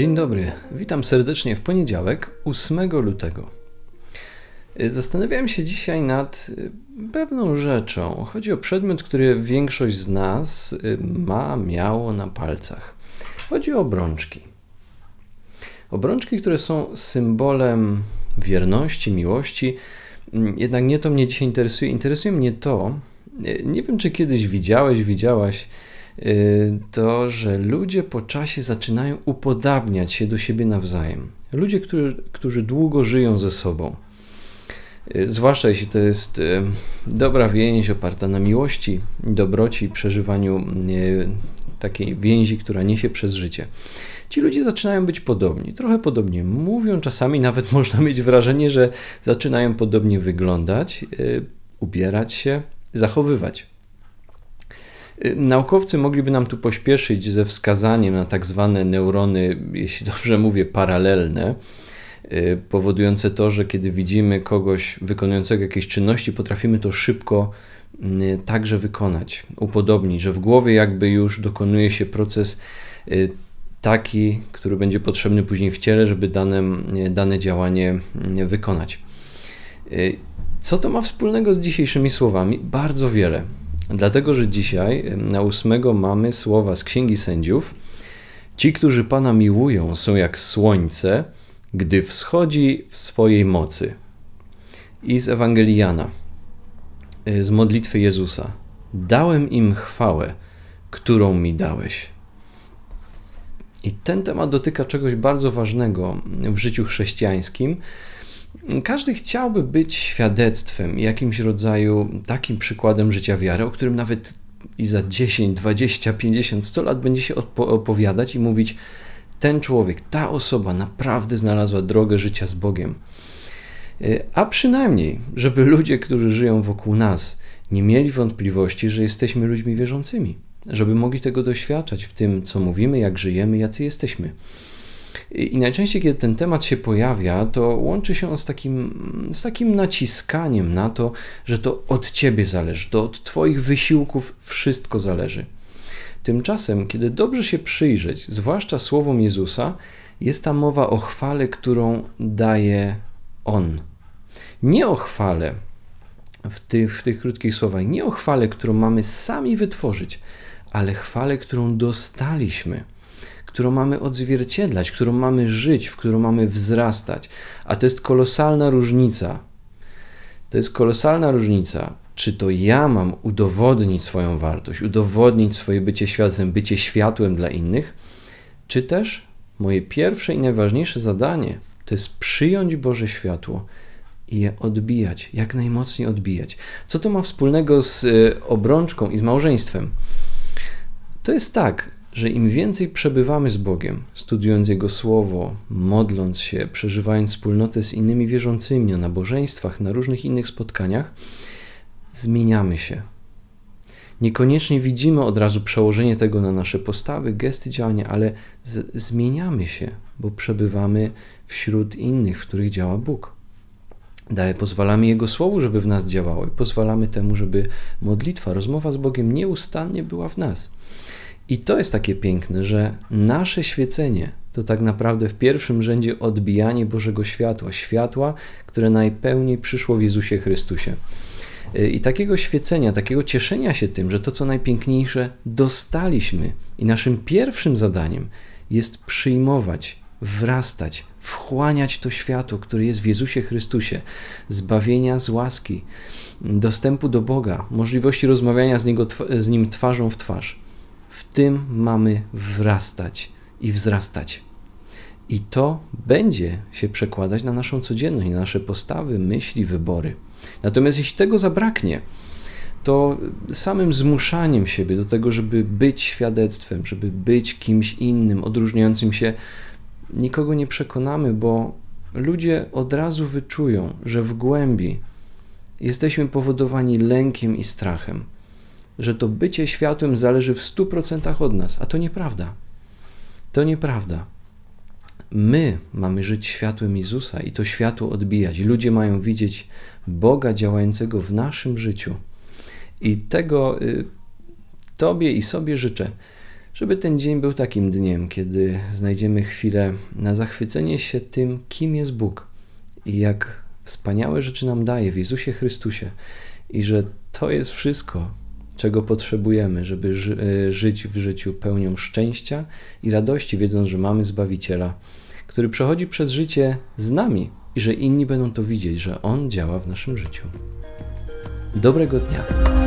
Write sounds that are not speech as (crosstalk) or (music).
Dzień dobry, witam serdecznie w poniedziałek 8 lutego. Y, zastanawiałem się dzisiaj nad y, pewną rzeczą. Chodzi o przedmiot, który większość z nas y, ma, miało na palcach. Chodzi o obrączki. Obrączki, które są symbolem wierności, miłości. Mm, jednak nie to mnie dzisiaj interesuje. Interesuje mnie to, nie wiem czy kiedyś widziałeś, widziałaś Y, to, że ludzie po czasie zaczynają upodabniać się do siebie nawzajem. Ludzie, którzy, którzy długo żyją ze sobą, y, zwłaszcza jeśli to jest y, dobra więź oparta na miłości, dobroci, przeżywaniu takiej więzi, która niesie przez życie. Ci ludzie zaczynają być podobni, trochę podobnie mówią, czasami (laughs) nawet można mieć wrażenie, że zaczynają podobnie wyglądać, ubierać się, zachowywać. Y, naukowcy mogliby nam tu pośpieszyć ze wskazaniem na tak zwane neurony, jeśli dobrze mówię, paralelne, y, powodujące to, że kiedy widzimy kogoś wykonującego jakieś czynności, potrafimy to szybko mm, także wykonać, upodobnić, że w głowie jakby już dokonuje się proces y, taki, który będzie potrzebny później w ciele, żeby dane, dane działanie mm, wykonać. Co to ma wspólnego z dzisiejszymi słowami? Bardzo wiele. Dlatego, że dzisiaj na ósmego mamy słowa z Księgi Sędziów. Ci, którzy Pana miłują, są jak słońce, gdy wschodzi w swojej mocy. I z Ewangeliana e, z modlitwy Jezusa. Dałem im chwałę, którą mi dałeś. I ten temat dotyka czegoś bardzo ważnego w życiu chrześcijańskim, każdy chciałby być świadectwem, jakimś rodzaju takim przykładem życia wiary, o którym nawet i za 10, 20, 50, 100 lat będzie się opowiadać i mówić: Ten człowiek, ta osoba naprawdę znalazła drogę życia z Bogiem. E, a przynajmniej, żeby ludzie, którzy żyją wokół nas, nie mieli wątpliwości, że jesteśmy ludźmi wierzącymi, żeby mogli tego doświadczać w tym, co mówimy, jak żyjemy, jacy jesteśmy. I najczęściej, kiedy ten temat się pojawia, to łączy się on z takim, z takim naciskaniem na to, że to od ciebie zależy, to od twoich wysiłków wszystko zależy. Tymczasem, kiedy dobrze się przyjrzeć, zwłaszcza słowom Jezusa, jest tam mowa o chwale, którą daje On. Nie o chwale w tych, w tych krótkich słowach, nie o chwale, którą mamy sami wytworzyć, ale chwale, którą dostaliśmy którą mamy odzwierciedlać, którą mamy żyć, w którą mamy wzrastać. A to jest kolosalna różnica. To jest kolosalna różnica, czy to ja mam udowodnić swoją wartość, udowodnić swoje bycie światłem, bycie światłem dla innych, czy też moje pierwsze i najważniejsze zadanie to jest przyjąć Boże światło i je odbijać, jak najmocniej odbijać. Co to ma wspólnego z e, obrączką i z małżeństwem? To jest tak, że im więcej przebywamy z Bogiem, studiując Jego Słowo, modląc się, przeżywając wspólnotę z innymi wierzącymi na nabożeństwach, na różnych innych spotkaniach, zmieniamy się. Niekoniecznie widzimy od razu przełożenie tego na nasze postawy, gesty, działania, ale zmieniamy się, bo przebywamy wśród innych, w których działa Bóg. Daje, pozwalamy Jego Słowu, żeby w nas działało i pozwalamy temu, żeby modlitwa, rozmowa z Bogiem nieustannie była w nas. I to jest takie piękne, że nasze świecenie to tak naprawdę w pierwszym rzędzie odbijanie Bożego światła, światła, które najpełniej przyszło w Jezusie Chrystusie. I takiego świecenia, takiego cieszenia się tym, że to co najpiękniejsze dostaliśmy, i naszym pierwszym zadaniem jest przyjmować, wrastać, wchłaniać to światło, które jest w Jezusie Chrystusie, zbawienia z łaski, dostępu do Boga, możliwości rozmawiania z, niego, z Nim twarzą w twarz w tym mamy wrastać i wzrastać. I to będzie się przekładać na naszą codzienność, na nasze postawy, myśli, wybory. Natomiast jeśli tego zabraknie, to samym zmuszaniem siebie do tego, żeby być świadectwem, żeby być kimś innym, odróżniającym się, nikogo nie przekonamy, bo ludzie od razu wyczują, że w głębi jesteśmy powodowani lękiem i strachem że to bycie światłem zależy w 100% od nas, a to nieprawda. To nieprawda. My mamy żyć światłem Jezusa i to światło odbijać. Ludzie mają widzieć Boga działającego w naszym życiu. I tego y, Tobie i sobie życzę, żeby ten dzień był takim dniem, kiedy znajdziemy chwilę na zachwycenie się tym, kim jest Bóg i jak wspaniałe rzeczy nam daje w Jezusie Chrystusie, i że to jest wszystko, czego potrzebujemy, żeby ży e, żyć w życiu pełnią szczęścia i radości, wiedząc, że mamy Zbawiciela, który przechodzi przez życie z nami i że inni będą to widzieć, że On działa w naszym życiu. Dobrego dnia!